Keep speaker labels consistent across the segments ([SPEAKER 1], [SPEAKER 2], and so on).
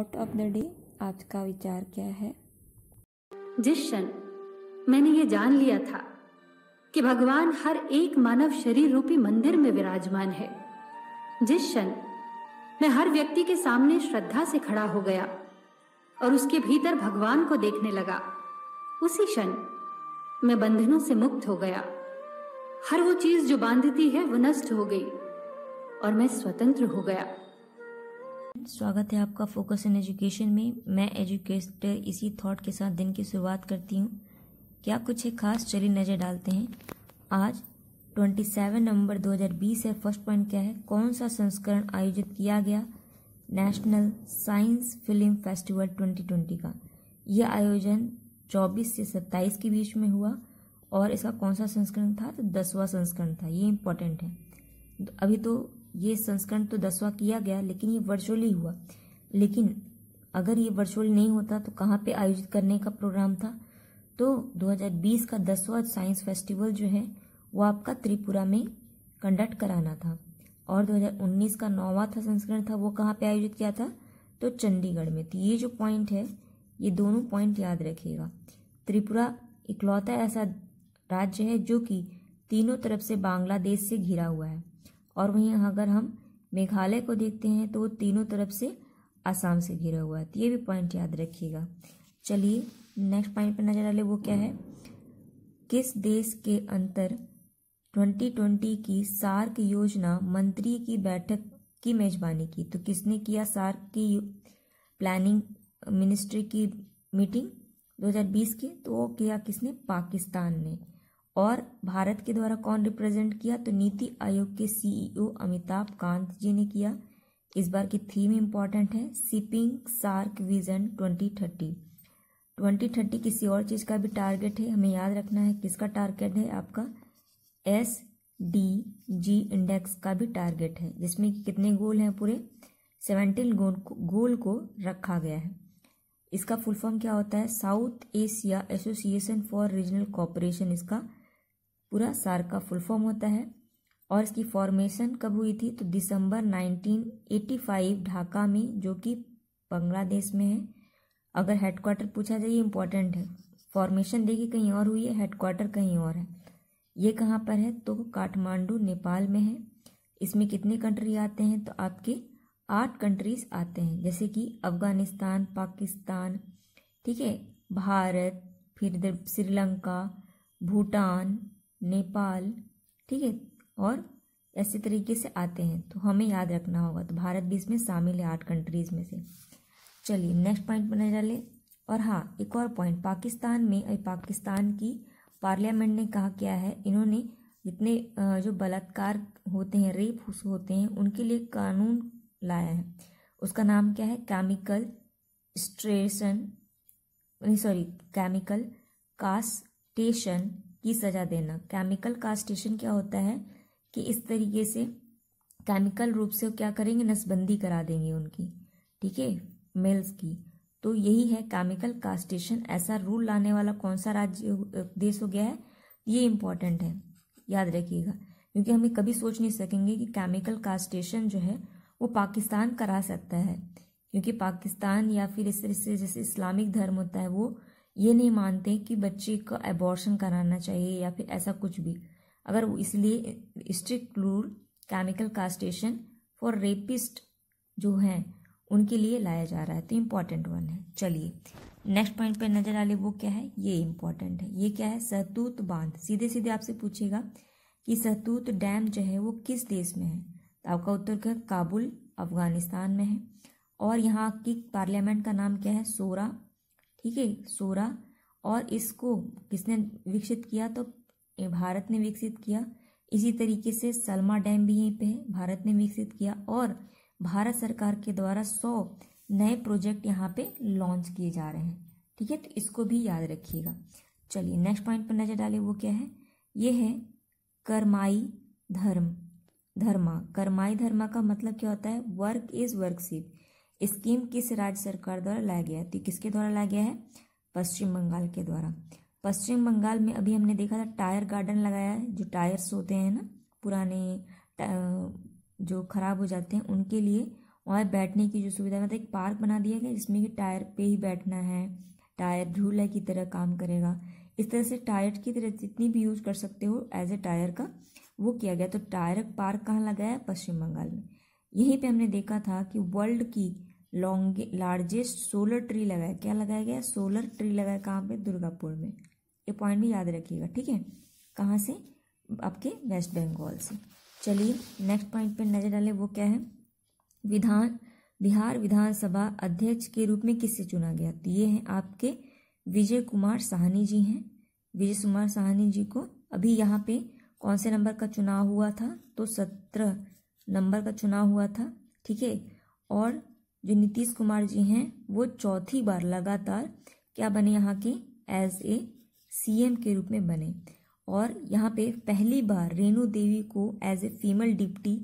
[SPEAKER 1] thought of the day आज का विचार क्या है जिस क्षण मैंने ये जान लिया था कि भगवान हर एक मानव शरीर रूपी मंदिर में विराजमान है जिस क्षण मैं हर व्यक्ति के सामने श्रद्धा से खड़ा हो गया और उसके भीतर भगवान को देखने लगा उसी क्षण मैं बंधनों से मुक्त हो गया हर वो चीज जो बांधती है वो नष्ट हो गई और मैं स्वतंत्र हो गया स्वागत है आपका फोकस इन एजुकेशन में मैं एजुकेटर इसी थॉट के साथ दिन की शुरुआत करती हूँ क्या कुछ है खास चली नज़र डालते हैं आज 27 नवंबर 2020 है फर्स्ट पॉइंट क्या है कौन सा संस्करण आयोजित किया गया नेशनल साइंस फिल्म फेस्टिवल 2020 का यह आयोजन 24 से 27 के बीच में हुआ और इसका कौन सा संस्करण था तो दसवां संस्करण था ये इम्पोर्टेंट है अभी तो ये संस्करण तो दसवां किया गया लेकिन ये वर्चुअली हुआ लेकिन अगर ये वर्चुअल नहीं होता तो कहाँ पे आयोजित करने का प्रोग्राम था तो 2020 का दसवा साइंस फेस्टिवल जो है वो आपका त्रिपुरा में कंडक्ट कराना था और 2019 का नौवा था संस्करण था वो कहाँ पे आयोजित किया था तो चंडीगढ़ में तो ये जो पॉइंट है ये दोनों पॉइंट याद रखिएगा त्रिपुरा इकलौता ऐसा राज्य है जो कि तीनों तरफ से बांग्लादेश से घिरा हुआ है और वहीं अगर हम मेघालय को देखते हैं तो वो तीनों तरफ से आसाम से घिरा हुआ है तो ये भी पॉइंट याद रखिएगा चलिए नेक्स्ट पॉइंट पर नजर डाले वो क्या है किस देश के अंतर 2020 की सार्क योजना मंत्री की बैठक की मेजबानी की तो किसने किया सार्क की प्लानिंग मिनिस्ट्री की मीटिंग 2020 की तो वो किया किसने पाकिस्तान ने और भारत के द्वारा कौन रिप्रेजेंट किया तो नीति आयोग के सीईओ e अमिताभ कांत जी ने किया इस बार की थीम इम्पॉर्टेंट है सिपिंग सार्क विजन 2030 2030 किसी और चीज़ का भी टारगेट है हमें याद रखना है किसका टारगेट है आपका एस डी जी इंडेक्स का भी टारगेट है जिसमें कि कितने गोल हैं पूरे सेवेंटीन गोल को गोल को रखा गया है इसका फुल फॉर्म क्या होता है South Asia Association for Regional Cooperation इसका पूरा सार का फुल फॉर्म होता है और इसकी फॉर्मेशन कब हुई थी तो दिसंबर 1985 ढाका में जो कि बांग्लादेश में है अगर हेडक्वार्टर पूछा जाए ये इम्पोर्टेंट है फॉर्मेशन देखिए कहीं और हुई है हेडक्वार्टर कहीं और है ये कहाँ पर है तो काठमांडू नेपाल में है इसमें कितने कंट्री आते हैं तो आपके आठ कंट्रीज आते हैं जैसे कि अफगानिस्तान पाकिस्तान ठीक है भारत फिर श्रीलंका भूटान नेपाल ठीक है और ऐसे तरीके से आते हैं तो हमें याद रखना होगा तो भारत भी इसमें शामिल है आठ कंट्रीज़ में से चलिए नेक्स्ट पॉइंट पर नजर डालें और हाँ एक और पॉइंट पाकिस्तान में पाकिस्तान की पार्लियामेंट ने कहा क्या है इन्होंने जितने जो बलात्कार होते हैं रेप होते हैं उनके लिए कानून लाया है उसका नाम क्या है chemical castration sorry chemical castration की सजा देना केमिकल कास्टेशन क्या होता है कि इस तरीके से केमिकल रूप से क्या करेंगे नसबंदी करा देंगे उनकी ठीक है मेल्स की तो यही है केमिकल कास्टेशन ऐसा रूल लाने वाला कौन सा राज्य देश हो गया है ये इम्पोर्टेंट है याद रखिएगा क्योंकि हमें कभी सोच नहीं सकेंगे कि केमिकल कास्टेशन जो है वो पाकिस्तान करा सकता है क्योंकि पाकिस्तान या फिर इस तरह से जैसे इस्लामिक धर्म होता है वो ये नहीं मानते कि बच्चे का एबॉर्शन कराना चाहिए या फिर ऐसा कुछ भी अगर इसलिए strict rule chemical castration for rapist जो हैं उनके लिए लाया जा रहा है तो इम्पॉर्टेंट वन है चलिए नेक्स्ट पॉइंट पे नजर डाले वो क्या है ये इम्पॉर्टेंट है ये क्या है सहतूत बांध सीधे सीधे आपसे पूछेगा कि सहतूत डैम जो है वो किस देश में है तो आपका उत्तर क्या काबुल अफगानिस्तान में है और यहाँ की पार्लियामेंट का नाम क्या है सोरा ठीक है सोरा और इसको किसने विकसित किया तो भारत ने विकसित किया इसी तरीके से सलमा डैम भी यहीं पे है भारत ने विकसित किया और भारत सरकार के द्वारा सौ नए प्रोजेक्ट यहाँ पे लॉन्च किए जा रहे हैं ठीक है तो इसको भी याद रखिएगा चलिए नेक्स्ट पॉइंट पर नजर डालें वो क्या है ये है कर्माई धर्म धर्मा कर्माई धर्मा का मतलब क्या होता है वर्क इज वर्कशिप स्कीम किस राज्य सरकार द्वारा लाया गया है तो किसके द्वारा लाया गया है पश्चिम बंगाल के द्वारा पश्चिम बंगाल में अभी हमने देखा था टायर गार्डन लगाया है जो टायर्स होते हैं ना पुराने जो खराब हो जाते हैं उनके लिए वहाँ बैठने की जो सुविधा मतलब एक पार्क बना दिया गया जिसमें कि टायर पे ही बैठना है टायर झूला की तरह काम करेगा इस तरह से टायर की तरह जितनी भी यूज कर सकते हो एज ए टायर का वो किया गया तो टायर पार्क कहाँ लगाया पश्चिम बंगाल में यहीं पे हमने देखा था कि वर्ल्ड की लॉन्ग लार्जेस्ट सोलर ट्री लगाया क्या लगाया गया सोलर ट्री लगाया कहाँ पे दुर्गापुर में ये पॉइंट भी याद रखिएगा ठीक है कहाँ से आपके वेस्ट बंगाल से चलिए नेक्स्ट पॉइंट पे नजर डालें वो क्या है विधान बिहार विधानसभा अध्यक्ष के रूप में किससे चुना गया तो ये हैं आपके विजय कुमार साहनी जी हैं विजय कुमार साहनी जी को अभी यहाँ पे कौन से नंबर का चुनाव हुआ था तो सत्रह नंबर का चुनाव हुआ था ठीक है और जो नीतीश कुमार जी हैं वो चौथी बार लगातार क्या बने यहाँ के एज ए सीएम के रूप में बने और यहाँ पे पहली बार रेणु देवी को एज ए फीमेल डिप्टी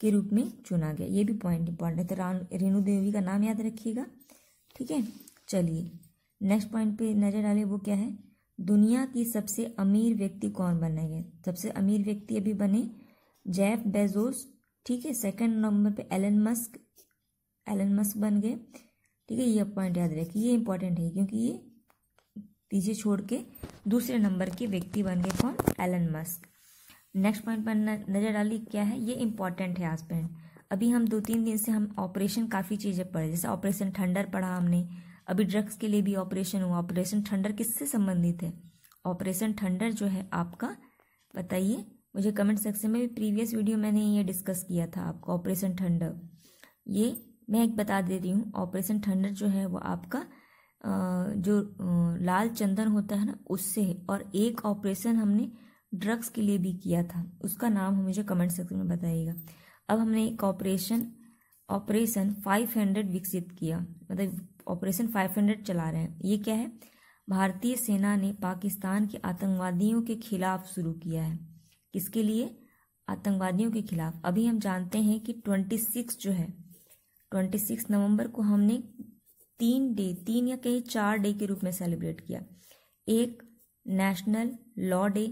[SPEAKER 1] के रूप में चुना गया ये भी पॉइंट इंपॉर्टेंट है तो रेणु देवी का नाम याद रखिएगा ठीक है चलिए नेक्स्ट पॉइंट पे नज़र डालें वो क्या है दुनिया की सबसे अमीर व्यक्ति कौन बने गए सबसे अमीर व्यक्ति अभी बने जैफ बेजोस ठीक है सेकंड नंबर पे एलन मस्क एलन मस्क बन गए ठीक है ये पॉइंट याद रखिए ये इंपॉर्टेंट है क्योंकि ये पीछे छोड़ के दूसरे नंबर के व्यक्ति बन गए कौन एलन मस्क नेक्स्ट पॉइंट पर नज़र डाली क्या है ये इंपॉर्टेंट है हस्बैंड अभी हम दो तीन दिन से हम ऑपरेशन काफ़ी चीज़ें पढ़े जैसे ऑपरेशन थंडर पढ़ा हमने अभी ड्रग्स के लिए भी ऑपरेशन हुआ ऑपरेशन थंडर किससे संबंधित है ऑपरेशन थंडर जो है आपका बताइए मुझे कमेंट सेक्शन में भी प्रीवियस वीडियो मैंने ये डिस्कस किया था आपका ऑपरेशन थंडर ये मैं एक बता दे रही हूँ ऑपरेशन थंडर जो है वो आपका जो लाल चंदन होता है ना उससे है और एक ऑपरेशन हमने ड्रग्स के लिए भी किया था उसका नाम मुझे कमेंट सेक्शन में बताइएगा अब हमने एक ऑपरेशन ऑपरेशन 500 विकसित किया मतलब ऑपरेशन 500 चला रहे हैं ये क्या है भारतीय सेना ने पाकिस्तान के आतंकवादियों के खिलाफ शुरू किया है किसके लिए आतंकवादियों के खिलाफ अभी हम जानते हैं कि 26 जो है ट्वेंटी सिक्स नवम्बर को हमने तीन डे तीन या कहीं चार डे के रूप में सेलिब्रेट किया एक नेशनल लॉ डे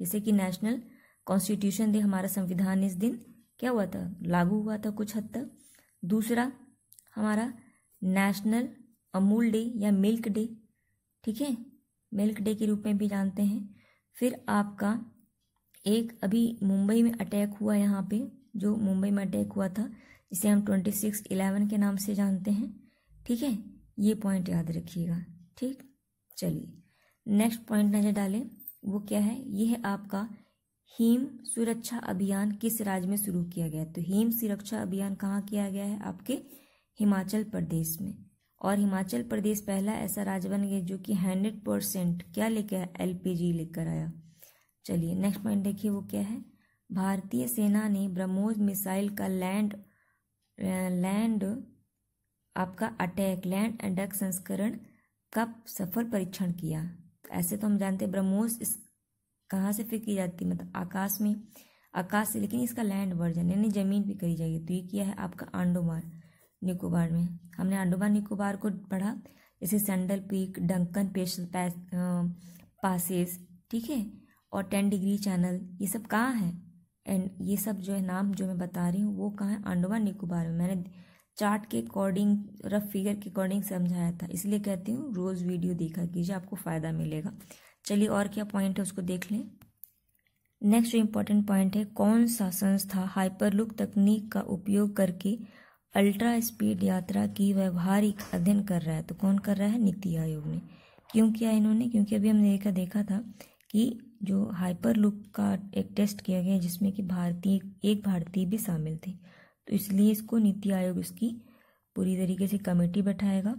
[SPEAKER 1] जैसे कि नेशनल कॉन्स्टिट्यूशन डे हमारा संविधान इस दिन क्या हुआ था लागू हुआ था कुछ हद तक दूसरा हमारा नेशनल अमूल डे या मिल्क डे ठीक है मिल्क डे के रूप में भी जानते हैं फिर आपका एक अभी मुंबई में अटैक हुआ यहाँ पे जो मुंबई में अटैक हुआ था इसे हम ट्वेंटी सिक्स इलेवन के नाम से जानते हैं ठीक है ये पॉइंट याद रखिएगा ठीक चलिए नेक्स्ट पॉइंट नज़र डालें वो क्या है ये है आपका हिम सुरक्षा अभियान किस राज्य में शुरू किया गया तो हिम सुरक्षा अभियान कहाँ किया गया है आपके हिमाचल प्रदेश में और हिमाचल प्रदेश पहला ऐसा राज्य बन गया जो कि हंड्रेड परसेंट क्या लेकर आया एल लेकर आया चलिए नेक्स्ट पॉइंट देखिए वो क्या है भारतीय सेना ने ब्रह्मोस मिसाइल का लैंड लैंड आपका अटैक लैंड अटैक संस्करण का सफल परीक्षण किया ऐसे तो हम जानते हैं ब्रह्मोस इस कहाँ से फिर की जाती मतलब आकाश में आकाश से लेकिन इसका लैंड वर्जन यानी जमीन भी करी जाएगी तो ये किया है आपका आंडोमार निकोबार में हमने आंडोमार निकोबार को पढ़ा जैसे सैंडल पीक डंकन पेश पासिस ठीक है और टेन डिग्री चैनल ये सब कहाँ है एंड ये सब जो है नाम जो मैं बता रही हूँ वो कहाँ है अंडमान निकोबार में मैंने चार्ट के अकॉर्डिंग रफ फिगर के अकॉर्डिंग समझाया था इसलिए कहती हूँ रोज़ वीडियो देखा कीजिए आपको फ़ायदा मिलेगा चलिए और क्या पॉइंट है उसको देख लें नेक्स्ट जो इम्पोर्टेंट पॉइंट है कौन सा संस्था हाइपरलुक तकनीक का उपयोग करके अल्ट्रा स्पीड यात्रा की व्यवहारिक अध्ययन कर रहा है तो कौन कर रहा है नीति आयोग ने क्यों किया इन्होंने क्योंकि अभी हमने देखा देखा था कि जो हाइपर लुप का एक टेस्ट किया गया जिसमें कि भारतीय एक भारतीय भी शामिल थे तो इसलिए इसको नीति आयोग इसकी पूरी तरीके से कमेटी बैठाएगा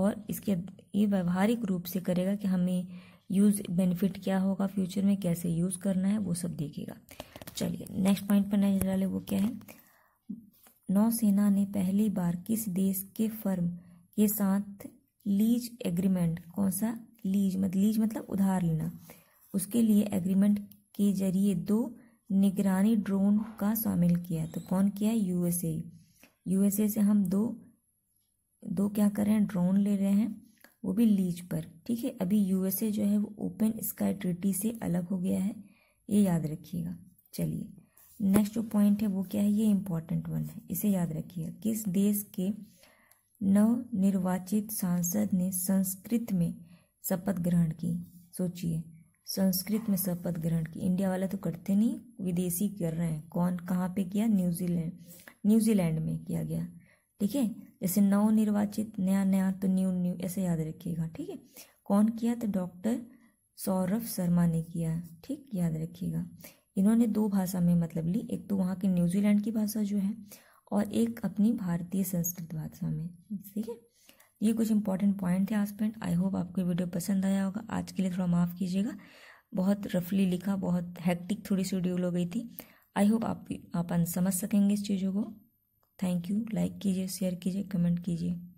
[SPEAKER 1] और इसके ये व्यवहारिक रूप से करेगा कि हमें यूज़ बेनिफिट क्या होगा फ्यूचर में कैसे यूज़ करना है वो सब देखेगा चलिए नेक्स्ट पॉइंट पर नजर डाले वो क्या है नौसेना ने पहली बार किस देश के फर्म के साथ लीज एग्रीमेंट कौन सा लीज मतलब लीज मतलब उधार लेना उसके लिए एग्रीमेंट के जरिए दो निगरानी ड्रोन का शामिल किया तो कौन किया यूएसए यूएसए से हम दो दो क्या कर रहे हैं ड्रोन ले रहे हैं वो भी लीज पर ठीक है अभी यूएसए जो है वो ओपन स्काई ट्रिटी से अलग हो गया है ये याद रखिएगा चलिए नेक्स्ट जो पॉइंट है वो क्या है ये इम्पॉर्टेंट वन है इसे याद रखिएगा किस देश के नवनिर्वाचित सांसद ने संस्कृत में शपथ ग्रहण की सोचिए संस्कृत में शपथ ग्रहण की इंडिया वाला तो करते नहीं विदेशी कर रहे हैं कौन कहाँ पे किया न्यूजीलैंड न्यूजीलैंड में किया गया ठीक है जैसे नव निर्वाचित नया नया तो न्यू न्यू ऐसे याद रखिएगा ठीक है कौन किया तो डॉक्टर सौरभ शर्मा ने किया ठीक याद रखिएगा इन्होंने दो भाषा में मतलब ली एक तो वहाँ की न्यूजीलैंड की भाषा जो है और एक अपनी भारतीय संस्कृत भाषा में ठीक है ये कुछ इंपॉर्टेंट पॉइंट थे पेंट आई होप आपको वीडियो पसंद आया होगा आज के लिए थोड़ा माफ़ कीजिएगा बहुत रफली लिखा बहुत हैक्टिक थोड़ी शेड्यूल हो गई थी आई होप आप आप समझ सकेंगे इस चीज़ों को थैंक यू लाइक कीजिए शेयर कीजिए कमेंट कीजिए